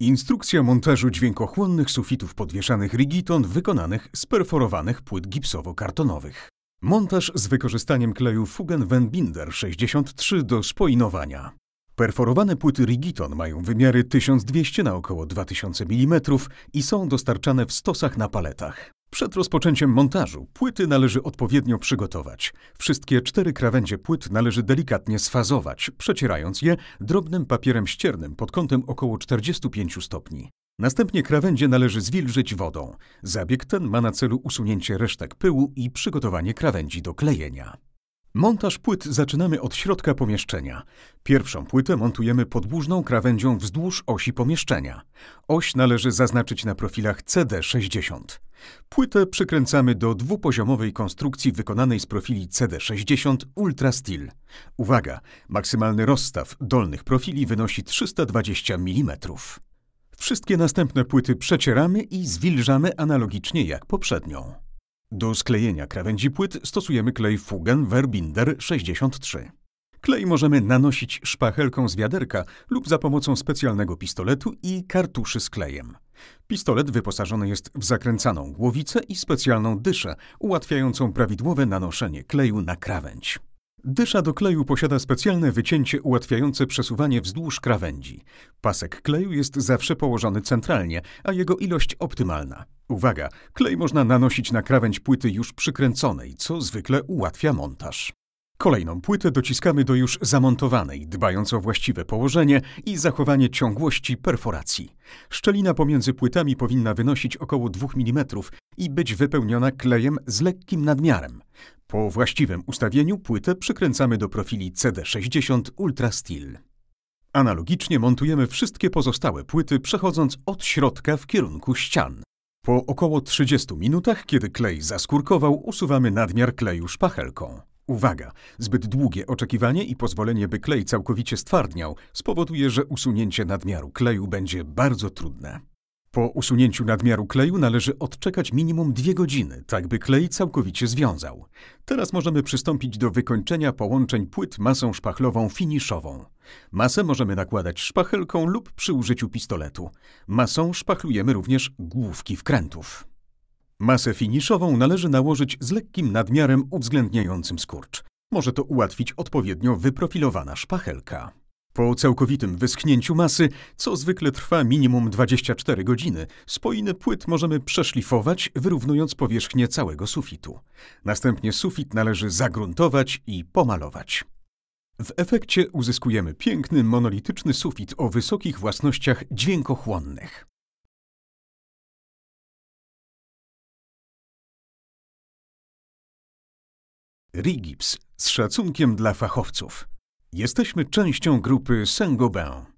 Instrukcja montażu dźwiękochłonnych sufitów podwieszanych rigiton wykonanych z perforowanych płyt gipsowo-kartonowych. Montaż z wykorzystaniem kleju Fugen Van Binder 63 do spoinowania. Perforowane płyty rigiton mają wymiary 1200 na około 2000 mm i są dostarczane w stosach na paletach. Przed rozpoczęciem montażu płyty należy odpowiednio przygotować. Wszystkie cztery krawędzie płyt należy delikatnie sfazować, przecierając je drobnym papierem ściernym pod kątem około 45 stopni. Następnie krawędzie należy zwilżyć wodą. Zabieg ten ma na celu usunięcie resztek pyłu i przygotowanie krawędzi do klejenia. Montaż płyt zaczynamy od środka pomieszczenia. Pierwszą płytę montujemy podłużną krawędzią wzdłuż osi pomieszczenia. Oś należy zaznaczyć na profilach CD60. Płytę przykręcamy do dwupoziomowej konstrukcji wykonanej z profili CD60 Ultra Steel. Uwaga, maksymalny rozstaw dolnych profili wynosi 320 mm. Wszystkie następne płyty przecieramy i zwilżamy analogicznie jak poprzednią. Do sklejenia krawędzi płyt stosujemy klej Fugen Verbinder 63. Klej możemy nanosić szpachelką z wiaderka lub za pomocą specjalnego pistoletu i kartuszy z klejem. Pistolet wyposażony jest w zakręcaną głowicę i specjalną dyszę, ułatwiającą prawidłowe nanoszenie kleju na krawędź. Dysza do kleju posiada specjalne wycięcie ułatwiające przesuwanie wzdłuż krawędzi. Pasek kleju jest zawsze położony centralnie, a jego ilość optymalna. Uwaga, klej można nanosić na krawędź płyty już przykręconej, co zwykle ułatwia montaż. Kolejną płytę dociskamy do już zamontowanej, dbając o właściwe położenie i zachowanie ciągłości perforacji. Szczelina pomiędzy płytami powinna wynosić około 2 mm i być wypełniona klejem z lekkim nadmiarem. Po właściwym ustawieniu płytę przykręcamy do profili CD60 Ultra Steel. Analogicznie montujemy wszystkie pozostałe płyty, przechodząc od środka w kierunku ścian. Po około 30 minutach, kiedy klej zaskurkował, usuwamy nadmiar kleju szpachelką. Uwaga! Zbyt długie oczekiwanie i pozwolenie, by klej całkowicie stwardniał, spowoduje, że usunięcie nadmiaru kleju będzie bardzo trudne. Po usunięciu nadmiaru kleju należy odczekać minimum dwie godziny, tak by klej całkowicie związał. Teraz możemy przystąpić do wykończenia połączeń płyt masą szpachlową finiszową. Masę możemy nakładać szpachelką lub przy użyciu pistoletu. Masą szpachlujemy również główki wkrętów. Masę finiszową należy nałożyć z lekkim nadmiarem uwzględniającym skurcz. Może to ułatwić odpowiednio wyprofilowana szpachelka. Po całkowitym wyschnięciu masy, co zwykle trwa minimum 24 godziny, spoiny płyt możemy przeszlifować, wyrównując powierzchnię całego sufitu. Następnie sufit należy zagruntować i pomalować. W efekcie uzyskujemy piękny, monolityczny sufit o wysokich własnościach dźwiękochłonnych. Rigips z szacunkiem dla fachowców. Jesteśmy częścią grupy Saint-Gobain.